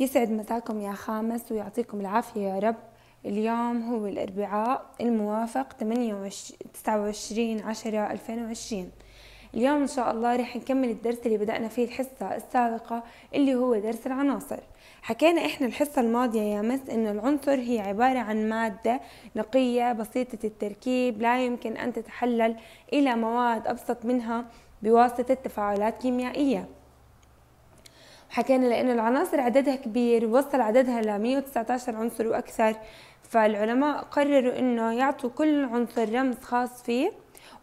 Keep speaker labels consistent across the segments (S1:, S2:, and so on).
S1: يسعد مساكم يا خامس ويعطيكم العافية يا رب اليوم هو الأربعاء الموافق 29 عشرة 2020 اليوم إن شاء الله رح نكمل الدرس اللي بدأنا فيه الحصة السابقة اللي هو درس العناصر حكينا إحنا الحصة الماضية يا مس إنه العنصر هي عبارة عن مادة نقية بسيطة التركيب لا يمكن أن تتحلل إلى مواد أبسط منها بواسطة تفاعلات كيميائية وحكينا لأنه العناصر عددها كبير ووصل عددها ل 119 عنصر وأكثر فالعلماء قرروا أنه يعطوا كل عنصر رمز خاص فيه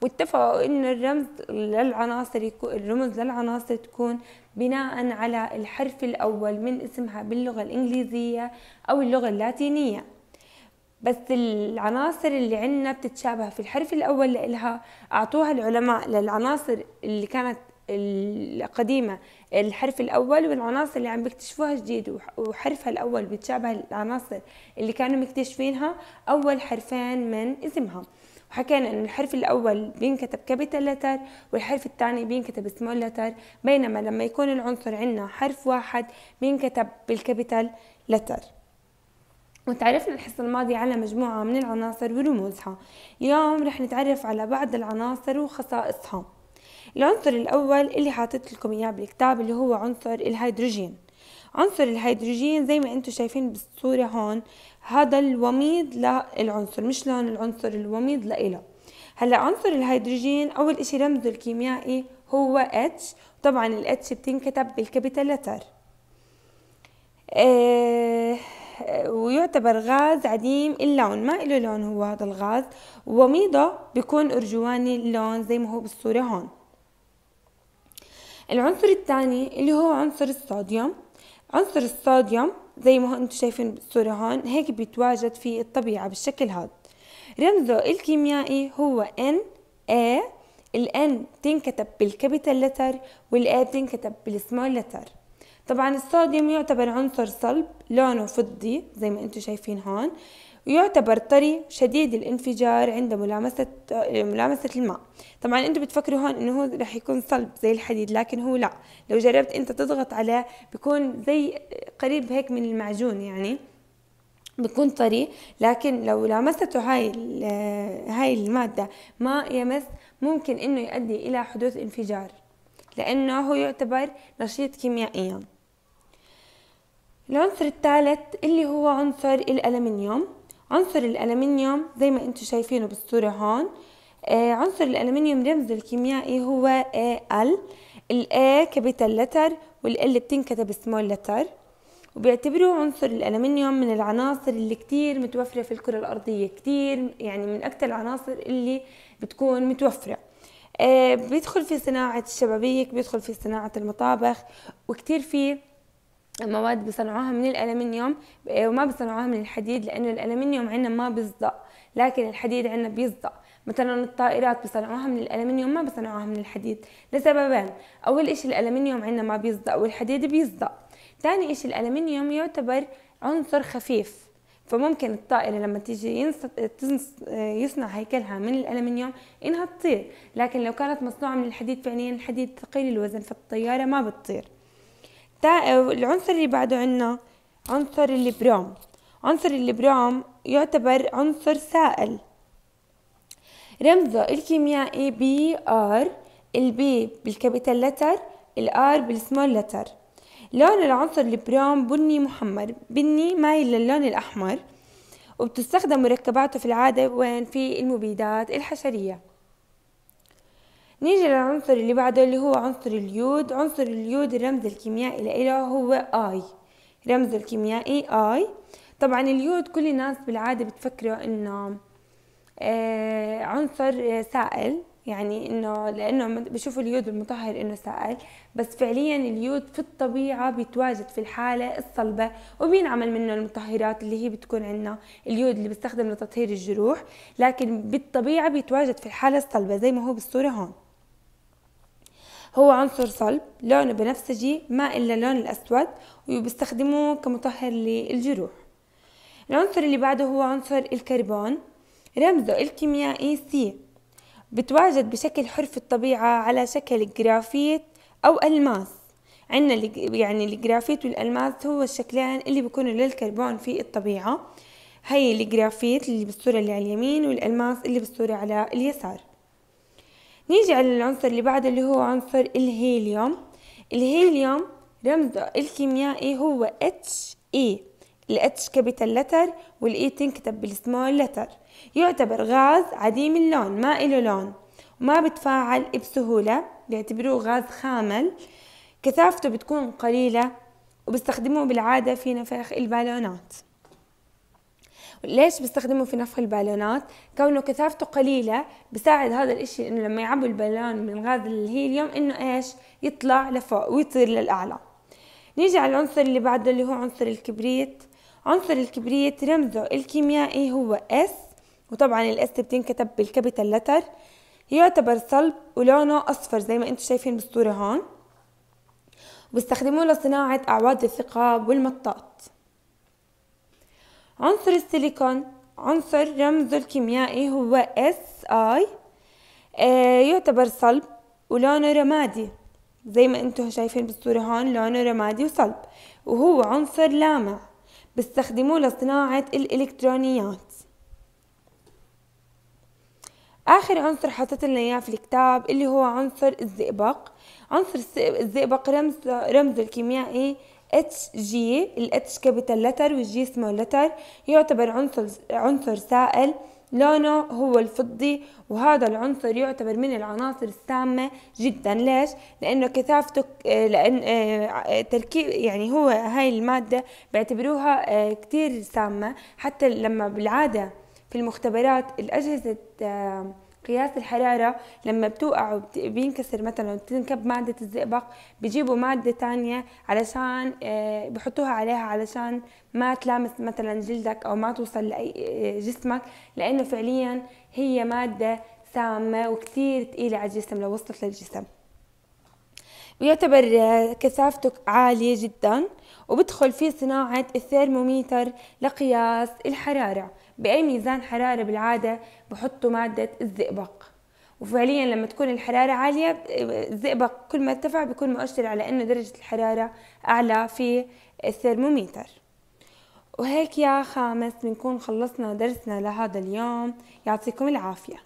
S1: واتفقوا انه الرمز للعناصر يكون الرمز للعناصر تكون بناء على الحرف الاول من اسمها باللغه الانجليزيه او اللغه اللاتينيه بس العناصر اللي عندنا بتتشابه في الحرف الاول لإلها اعطوها العلماء للعناصر اللي كانت القديمة الحرف الأول والعناصر اللي عم بيكتشفوها جديد وحرفها الأول بتشابه العناصر اللي كانوا مكتشفينها أول حرفين من اسمها وحكينا إنه الحرف الأول بينكتب كابيتال لتر والحرف الثاني بينكتب سمول لتر بينما لما يكون العنصر عندنا حرف واحد بينكتب بالكابيتال لتر وتعرفنا الحصة الماضية على مجموعة من العناصر ورموزها اليوم رح نتعرف على بعض العناصر وخصائصها العنصر الاول اللي حاطط لكم اياه بالكتاب اللي هو عنصر الهيدروجين عنصر الهيدروجين زي ما انتم شايفين بالصورة هون هذا الوميض للعنصر مش لون العنصر الوميض لإله هلا عنصر الهيدروجين اول اشي رمزه الكيميائي هو H طبعا ال H بتنكتب بالكابيتال لتر آه، ويعتبر غاز عديم اللون ما له لون هو هذا الغاز وميضه بيكون ارجواني اللون زي ما هو بالصورة هون العنصر الثاني اللي هو عنصر الصوديوم عنصر الصوديوم زي ما انتم شايفين بالصورة هون هيك بيتواجد في الطبيعة بالشكل هذا رمزه الكيميائي هو N A الان تنكتب بالكابيتال لتر والاي بتنكتب بالسمول لتر طبعا الصوديوم يعتبر عنصر صلب لونه فضي زي ما انتم شايفين هون ويعتبر طري شديد الانفجار عند ملامسة ملامسة الماء طبعا انتوا بتفكروا هون انه هو رح يكون صلب زي الحديد لكن هو لا لو جربت انت تضغط عليه بيكون زي قريب هيك من المعجون يعني بيكون طري لكن لو لامسته هاي هاي المادة ما يمس ممكن انه يؤدي الى حدوث انفجار لانه هو يعتبر نشيط كيميائيا العنصر الثالث اللي هو عنصر الألمنيوم عنصر الألمنيوم زي ما انتم شايفينه بالصورة هون آه عنصر الألمنيوم رمزه الكيميائي هو Al ال A كابيتال لتر وال L بتنكتب سمول لتر وبيعتبروا عنصر الألمنيوم من العناصر اللي كتير متوفرة في الكرة الأرضية كتير يعني من أكتر العناصر اللي بتكون متوفرة آه بيدخل في صناعة الشبابيك بيدخل في صناعة المطابخ وكتير في مواد بصنعوها من الألمنيوم آه، وما بصنعوها من الحديد لأنه الألمنيوم عندنا ما بيصدق لكن الحديد عندنا بيصدق مثلا الطائرات بصنعوها من الألمنيوم ما بصنعوها من الحديد لسببين أول إشي الألمنيوم عندنا ما بيصدق والحديد بيصدق ثاني إشي الألمنيوم يعتبر عنصر خفيف فممكن الطائرة لما تيجي آه، يصنع هيكلها من الألمنيوم إنها تطير لكن لو كانت مصنوعة من الحديد فعليا الحديد ثقيل الوزن فالطيارة ما بتطير العنصر اللي بعده عنا عنصر البروم عنصر البروم يعتبر عنصر سائل رمزه الكيميائي بي ار البي بالكابيتال لتر الار بالسمول لتر لون العنصر البروم بني محمر بني مايل للون الأحمر وبتستخدم مركباته في العادة وين في المبيدات الحشرية نيجي للعنصر اللي بعده اللي هو عنصر اليود عنصر اليود الرمز الكيميائي لإله هو آي رمزه الكيميائي آي طبعا اليود كل الناس بالعادة بتفكروا إنه آه، عنصر سائل يعني انه لانه بشوفوا اليود المطهر انه سائل بس فعليا اليود في الطبيعه بيتواجد في الحاله الصلبه وبينعمل منه المطهرات اللي هي بتكون عندنا اليود اللي بيستخدم لتطهير الجروح لكن بالطبيعه بيتواجد في الحاله الصلبه زي ما هو بالصوره هون هو عنصر صلب لونه بنفسجي ما إلا لون الأسود وبيستخدموه كمطهر للجروح العنصر اللي بعده هو عنصر الكربون رمزه الكيميائي سي بتواجد بشكل حر في الطبيعة على شكل جرافيت أو ألماس عنا يعني الجرافيت والألماس هو الشكلين اللي بيكونوا للكربون في الطبيعة هي الجرافيت اللي بالصورة اللي على اليمين والألماس اللي بالصورة على اليسار نيجي على العنصر اللي بعده اللي هو عنصر الهيليوم الهيليوم رمزه الكيميائي هو اتش اي الاتش كابيتال لتر والاي تنكتب بالسمول لتر يعتبر غاز عديم اللون ما إله لون وما بتفاعل بسهولة بيعتبروه غاز خامل كثافته بتكون قليلة وبيستخدموه بالعادة في نفخ البالونات ليش بستخدمه في نفخ البالونات كونه كثافته قليله بساعد هذا الاشي انه لما يعبوا البالون من غاز الهيليوم انه ايش يطلع لفوق ويطير للاعلى نيجي على العنصر اللي بعده اللي هو عنصر الكبريت عنصر الكبريت رمزه الكيميائي هو اس وطبعا الاس بتنكتب بالكابيتال لتر يعتبر صلب ولونه اصفر زي ما انتم شايفين بالصوره هون بيستخدموه لصناعه اعواد الثقاب والمطاط عنصر السيليكون عنصر رمزه الكيميائي هو Si آه يعتبر صلب ولونه رمادي زي ما انتم شايفين بالصورة هون لونه رمادي وصلب وهو عنصر لامع بستخدموه لصناعة الإلكترونيات آخر عنصر حطيت لنا إياه في الكتاب اللي هو عنصر الزئبق عنصر الزئبق رمز رمزه الكيميائي اتش جي الاتش كابيتال لتر والجي سمول لتر يعتبر عنصر عنصر سائل لونه هو الفضي وهذا العنصر يعتبر من العناصر السامة جدا ليش؟ لأنه كثافته لأن آه، تركيب يعني هو هاي المادة بيعتبروها آه، كتير سامة حتى لما بالعادة في المختبرات الأجهزة آه، قياس الحرارة لما بتوقع وبينكسر مثلا وبتنكب مادة الزئبق بيجيبوا مادة تانية علشان آه، بحطوها عليها علشان ما تلامس مثلا جلدك أو ما توصل لأي آه، جسمك لأنه فعليا هي مادة سامة وكثير تقيلة على الجسم لو وصلت للجسم ويعتبر آه، كثافته عالية جدا وبدخل في صناعة الثيرموميتر لقياس الحرارة بأي ميزان حرارة بالعادة بحطوا مادة الزئبق وفعليا لما تكون الحرارة عالية الزئبق كل ما ارتفع بيكون مؤشر على أنه درجة الحرارة أعلى في الثرموميتر وهيك يا خامس بنكون خلصنا درسنا لهذا اليوم يعطيكم العافيه